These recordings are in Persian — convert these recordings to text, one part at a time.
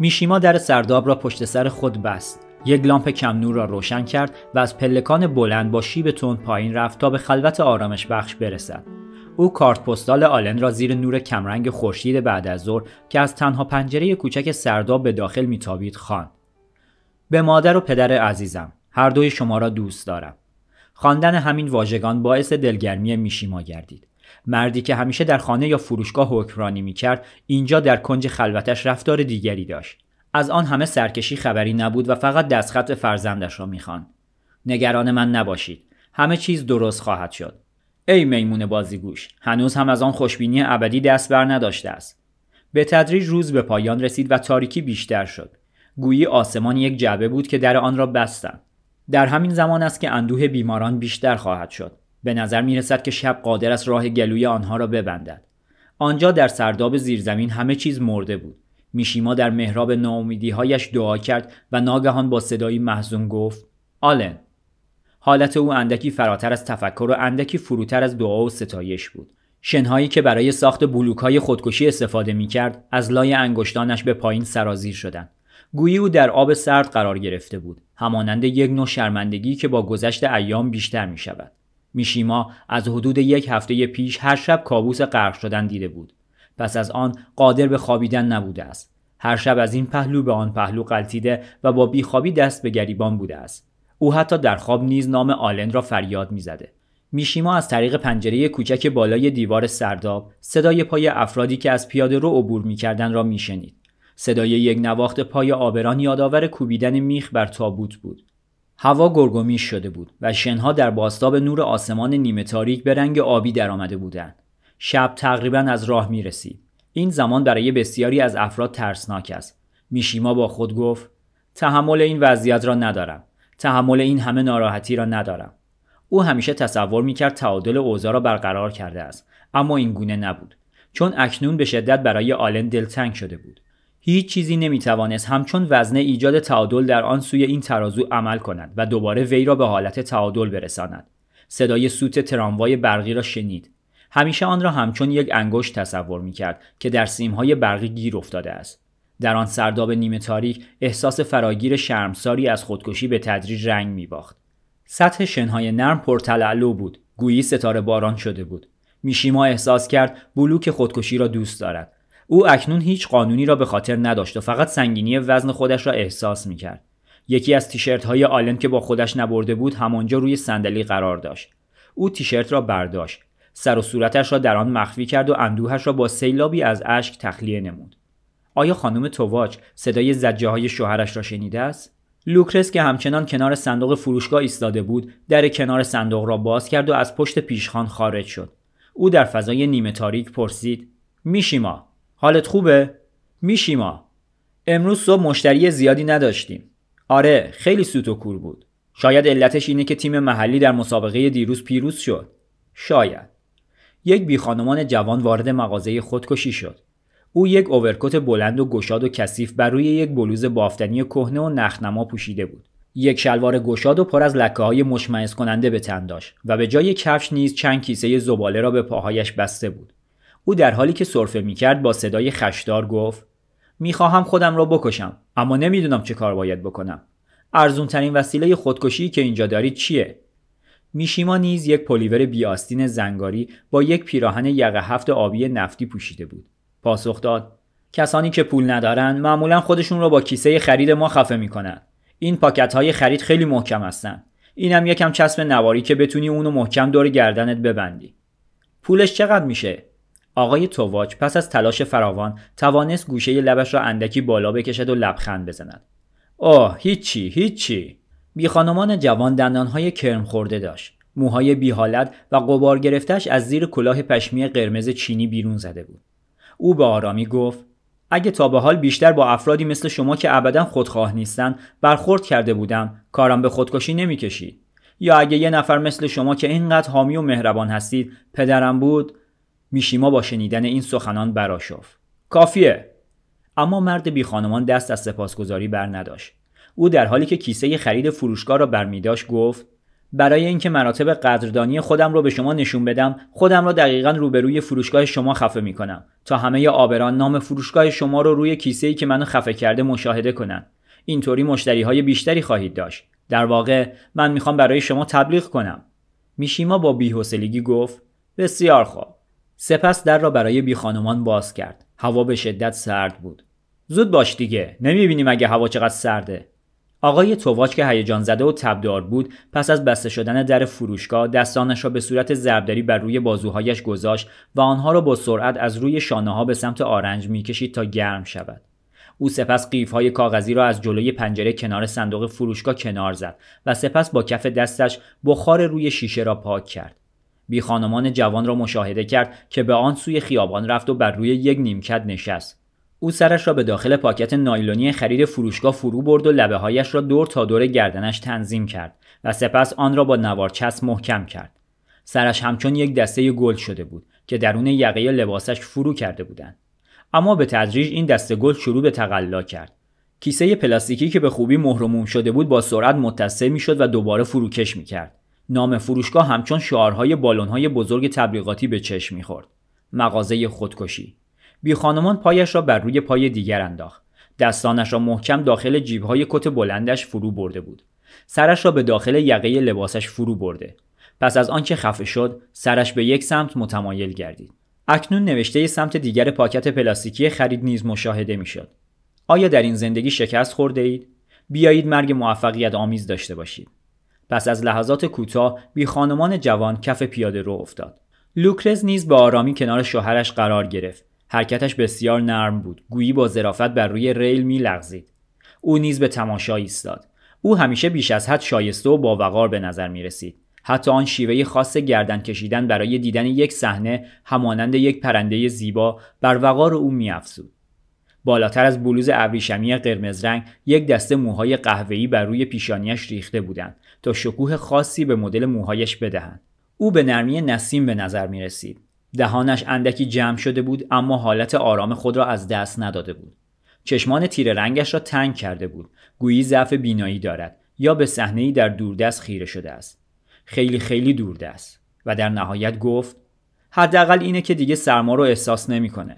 میشیما در سرداب را پشت سر خود بست یک لامپ کم نور را روشن کرد و از پلکان بلند با شیب تون پایین رفت تا به خلوت آرامش بخش برسد او کارت پستال آلن را زیر نور کمرنگ خورشید بعد از ظهر که از تنها پنجره کوچک سرداب به داخل میتابید خواند به مادر و پدر عزیزم هر دوی شما را دوست دارم خواندن همین واژگان باعث دلگرمی میشیما گردید مردی که همیشه در خانه یا فروشگاه حکمرانی میکرد اینجا در کنج خلوتش رفتار دیگری داشت از آن همه سرکشی خبری نبود و فقط دستخط فرزندش را میخوان. نگران من نباشید همه چیز درست خواهد شد ای میمون بازیگوش هنوز هم از آن خوشبینی ابدی دست بر نداشته است به تدریج روز به پایان رسید و تاریکی بیشتر شد گویی آسمان یک جعبه بود که در آن را بستند در همین زمان است که اندوه بیماران بیشتر خواهد شد به نظر می رسد که شب قادر است راه گلوی آنها را ببندد. آنجا در سرداب زیرزمین همه چیز مرده بود. میشیما در محراب هایش دعا کرد و ناگهان با صدایی محزون گفت: آلن. حالت او اندکی فراتر از تفکر و اندکی فروتر از دعا و ستایش بود. شنهایی که برای ساخت بلوک های خودکشی استفاده می کرد از لای انگشتانش به پایین سرازیر شدند. گویی او در آب سرد قرار گرفته بود همانند یک نوع شرمندگی که با گذشت ایام بیشتر می شود. میشیما از حدود یک هفته پیش هر شب کابوس غرق شدن دیده بود پس از آن قادر به خوابیدن نبوده است هر شب از این پهلو به آن پهلو قلتیده و با بیخوابی دست به گریبان بوده است او حتی در خواب نیز نام آلن را فریاد میزده میشیما از طریق پنجره کوچک بالای دیوار سرداب صدای پای افرادی که از پیاده رو عبور میکردند را میشنید صدای یک نواخت پای آبران یادآور کوبیدن میخ بر تابوت بود هوا گرگومیش شده بود و شنها در باستاب نور آسمان نیمه تاریک به رنگ آبی درآمده بودند. شب تقریبا از راه می رسید. این زمان برای بسیاری از افراد ترسناک است. میشیما با خود گفت تحمل این وضعیت را ندارم. تحمل این همه ناراحتی را ندارم. او همیشه تصور میکرد تعادل اوضاع را برقرار کرده است اما این گونه نبود چون اکنون به شدت برای آلن دلتنگ شده بود هیچ چیزی نمیتوانست همچون وزنه ایجاد تعادل در آن سوی این ترازو عمل کند و دوباره وی را به حالت تعادل برساند صدای سوت تراموای برقی را شنید همیشه آن را همچون یک انگشت تصور میکرد که در سیمهای برقی گیر افتاده است در آن سرداب نیمه تاریک احساس فراگیر شرمساری از خودکشی به تدریج رنگ میباخت سطح شنهای نرم پرتلعلو بود گویی ستاره باران شده بود میشیما احساس کرد بلوک خودکشی را دوست دارد او اکنون هیچ قانونی را به خاطر نداشت و فقط سنگینی وزن خودش را احساس میکرد یکی از تیشرت های آلن که با خودش نبرده بود همانجا روی صندلی قرار داشت او تیشرت را برداشت سر و صورتش را در آن مخفی کرد و اندوهش را با سیلابی از اشک تخلیه نمود آیا خانم تواج صدای زجه های شوهرش را شنیده است لوکرس که همچنان کنار صندوق فروشگاه ایستاده بود در کنار صندوق را باز کرد و از پشت پیشخان خارج شد او در فضای نیمه تاریک پرسید میشیما حالت خوبه؟ میشیما؟ امروز صبح مشتری زیادی نداشتیم. آره خیلی سوت و کور بود. شاید علتش اینه که تیم محلی در مسابقه دیروز پیروز شد. شاید. یک بیخانمان جوان وارد مغازه خودکشی شد. او یک اوورکوت بلند و گشاد و کثیف بر روی یک بلوز بافتنی کهنه و نخنما پوشیده بود. یک شلوار گشاد و پر از لکه های کننده به تن داشت و به جای کفش نیز چند کیسه زباله را به پاهایش بسته بود. او در حالی که سرفه میکرد با صدای خشدار گفت میخواهم خودم را بکشم اما نمیدونم چه کار باید بکنم ارزون ترین وسیله خودکشی که اینجا دارید چیه میشیما نیز یک پلیور بیاستین زنگاری با یک پیراهن یقه هفت آبی نفتی پوشیده بود پاسخ داد کسانی که پول ندارن معمولا خودشون رو با کیسه خرید ما خفه میکنن این پاکت های خرید خیلی محکم هستن اینم یکم چسب نواری که بتونی اونو محکم دور گردنت ببندی پولش چقدر میشه آقای توواچ پس از تلاش فراوان توانست گوشه لبش را اندکی بالا بکشد و لبخند بزند. آه هیچی هیچی بی خانمان جوان دندانهای کرم خورده داشت. موهای بی حالت و قبار گرفتش از زیر کلاه پشمی قرمز چینی بیرون زده بود. او به آرامی گفت اگه تا به حال بیشتر با افرادی مثل شما که ابدا خودخواه نیستن برخورد کرده بودم کارم به خودکشی نمیکشید یا اگه یه نفر مثل شما که اینقدر حامی و مهربان هستید پدرم بود میشیما با شنیدن این سخنان براشف کافیه اما مرد بی خانمان دست از سپاسگزاری بر نداشت او در حالی که کیسه خرید فروشگاه را برمیداشت گفت برای اینکه مراتب قدردانی خودم را به شما نشون بدم خودم را دقیقا روبروی فروشگاه شما خفه می کنم تا همه آبران نام فروشگاه شما رو روی کیسه ای که منو خفه کرده مشاهده کنند اینطوری مشتری های بیشتری خواهید داشت در واقع من میخوام برای شما تبلیغ کنم میشیما با بیحوصلگی گفت بسیار خوب سپس در را برای بی خانمان باز کرد. هوا به شدت سرد بود. زود باش دیگه. نمیبینیم مگه هوا چقدر سرده. آقای توواچ که هیجان زده و تبدار بود پس از بسته شدن در فروشگاه دستانش را به صورت ضربدری بر روی بازوهایش گذاشت و آنها را با سرعت از روی شانه ها به سمت آرنج میکشید تا گرم شود او سپس قیف های کاغذی را از جلوی پنجره کنار صندوق فروشگاه کنار زد و سپس با کف دستش بخار روی شیشه را پاک کرد بی خانمان جوان را مشاهده کرد که به آن سوی خیابان رفت و بر روی یک نیمکت نشست. او سرش را به داخل پاکت نایلونی خرید فروشگاه فرو برد و لبه هایش را دور تا دور گردنش تنظیم کرد و سپس آن را با چسب محکم کرد. سرش همچون یک دسته گل شده بود که درون یقه لباسش فرو کرده بودند. اما به تدریج این دسته گل شروع به تقلا کرد. کیسه پلاستیکی که به خوبی مهرموم شده بود با سرعت متصل میشد و دوباره فروکش میکرد. نام فروشگاه همچون شعارهای بالونهای بزرگ تبلیغاتی به چشم میخورد مغازه خودکشی بی خانمان پایش را بر روی پای دیگر انداخت دستانش را محکم داخل جیبهای کت بلندش فرو برده بود سرش را به داخل یقه لباسش فرو برده پس از آنکه خفه شد سرش به یک سمت متمایل گردید اکنون نوشته سمت دیگر پاکت پلاستیکی خرید نیز مشاهده میشد آیا در این زندگی شکست خورده اید بیایید مرگ موفقیت آمیز داشته باشید پس از لحظات کوتاه بی خانمان جوان کف پیاده رو افتاد لوکرز نیز به آرامی کنار شوهرش قرار گرفت حرکتش بسیار نرم بود گویی با ظرافت بر روی ریل می لغزید. او نیز به تماشا ایستاد او همیشه بیش از حد شایسته و باوقار به نظر می رسید. حتی آن شیوه خاص گردن کشیدن برای دیدن یک صحنه همانند یک پرنده زیبا بر وقار او افزود. بالاتر از بلوز ابریشمی قرمز رنگ یک دسته موهای قهوه‌ای بر روی پیشانیش ریخته بودند تا شکوه خاصی به مدل موهایش بدهند. او به نرمی نسیم به نظر می رسید. دهانش اندکی جمع شده بود اما حالت آرام خود را از دست نداده بود. چشمان تیره رنگش را تنگ کرده بود. گویی ضعف بینایی دارد یا به ای در دوردست خیره شده است. خیلی خیلی دوردست و در نهایت گفت حداقل اینه که دیگه سرما رو احساس نمیکنه.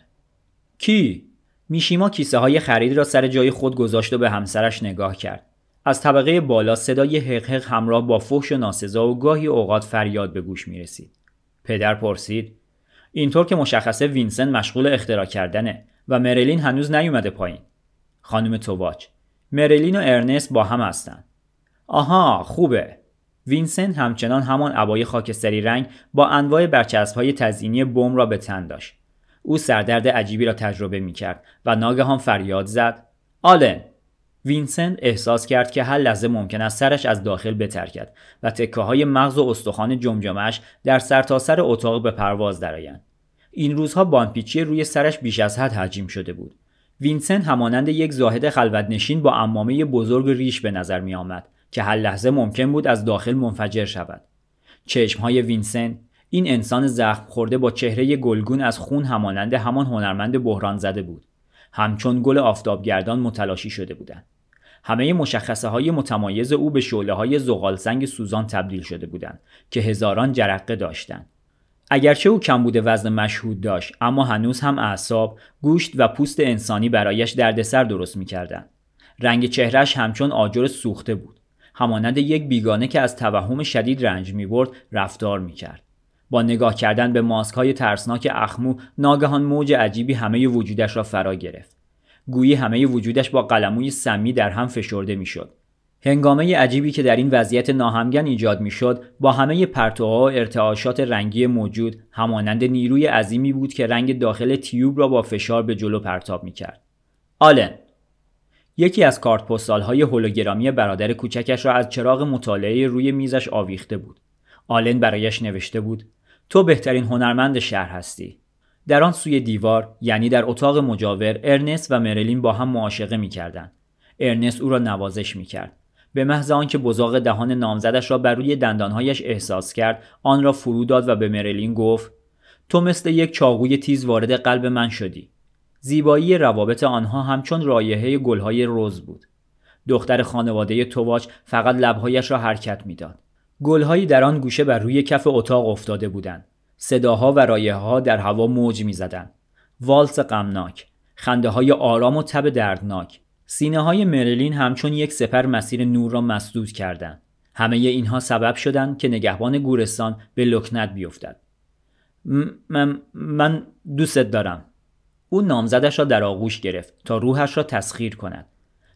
کی؟ میشیما کیسه های خرید را سر جای خود گذاشت و به همسرش نگاه کرد. از طبقه بالا صدای حقحق همراه با فحش و ناسزا و گاهی اوقات فریاد به گوش می رسید. پدر پرسید اینطور که مشخصه وینسن مشغول اختراع کردنه و مرلین هنوز نیومده پایین. خانم توواچ مرلین و ارنست با هم هستند آها خوبه. وینسن همچنان همان عبای خاکستری رنگ با انواع برچسب های تزئینی بم را به تن داشت. او سردرد عجیبی را تجربه می کرد و ناگهان فریاد زد آلن وینسنت احساس کرد که هر لحظه ممکن است سرش از داخل بترکد و تکه های مغز و استخوان جمجمش در سرتاسر سر اتاق به پرواز درآیند این روزها بانپیچی روی سرش بیش از حد حجیم شده بود وینسنت همانند یک زاهد خلوتنشین با امامه بزرگ ریش به نظر می آمد که هر لحظه ممکن بود از داخل منفجر شود چشمهای وینسنت این انسان زخم خورده با چهره گلگون از خون همانند همان هنرمند بحران زده بود همچون گل آفتابگردان متلاشی شده بودند همه مشخصه های متمایز او به شعله های زغال سنگ سوزان تبدیل شده بودند که هزاران جرقه داشتند اگرچه او کم بوده وزن مشهود داشت اما هنوز هم اعصاب گوشت و پوست انسانی برایش دردسر درست میکردند رنگ چهرش همچون آجر سوخته بود همانند یک بیگانه که از توهم شدید رنج می برد رفتار میکرد. با نگاه کردن به ماسک های ترسناک اخمو ناگهان موج عجیبی همه وجودش را فرا گرفت. گویی همه وجودش با قلموی سمی در هم فشرده میشد. هنگامه عجیبی که در این وضعیت ناهمگن ایجاد میشد با همه پرتوها و ارتعاشات رنگی موجود همانند نیروی عظیمی بود که رنگ داخل تیوب را با فشار به جلو پرتاب میکرد آلن یکی از کارت پستال های هولوگرامی برادر کوچکش را از چراغ مطالعه روی میزش آویخته بود آلن برایش نوشته بود تو بهترین هنرمند شهر هستی در آن سوی دیوار یعنی در اتاق مجاور ارنست و مرلین با هم معاشقه کردن. ارنست او را نوازش کرد. به محض آنکه بزاق دهان نامزدش را بر روی دندانهایش احساس کرد آن را فرو داد و به مرلین گفت تو مثل یک چاقوی تیز وارد قلب من شدی زیبایی روابط آنها همچون رایحه گلهای رز بود دختر خانواده تواج فقط لبهایش را حرکت میداد گلهایی در آن گوشه بر روی کف اتاق افتاده بودند. صداها و رایه ها در هوا موج میزدند. والس غمناک، خنده های آرام و تب دردناک. سینه های مریلین همچون یک سپر مسیر نور را مسدود کردند. همه اینها سبب شدند که نگهبان گورستان به لکنت بیفتد. من, من دوستت دارم. او نامزدش را در آغوش گرفت تا روحش را تسخیر کند.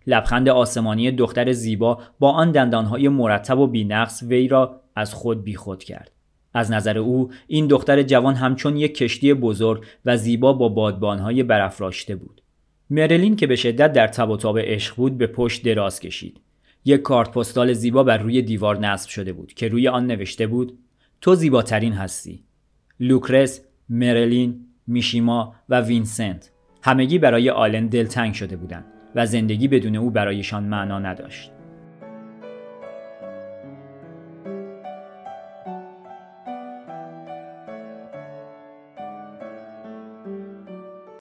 لبخند آسمانی دختر زیبا با آن دندانهای مرتب و بینقص وی را از خود بیخود کرد از نظر او این دختر جوان همچون یک کشتی بزرگ و زیبا با بادبانهای برافراشته بود مرلین که به شدت در تب و تاب عشق بود به پشت دراز کشید یک کارت پستال زیبا بر روی دیوار نصب شده بود که روی آن نوشته بود تو زیباترین هستی لوکرس مرلین میشیما و وینسنت همگی برای آلن دلتنگ شده بودند و زندگی بدون او برایشان معنا نداشت.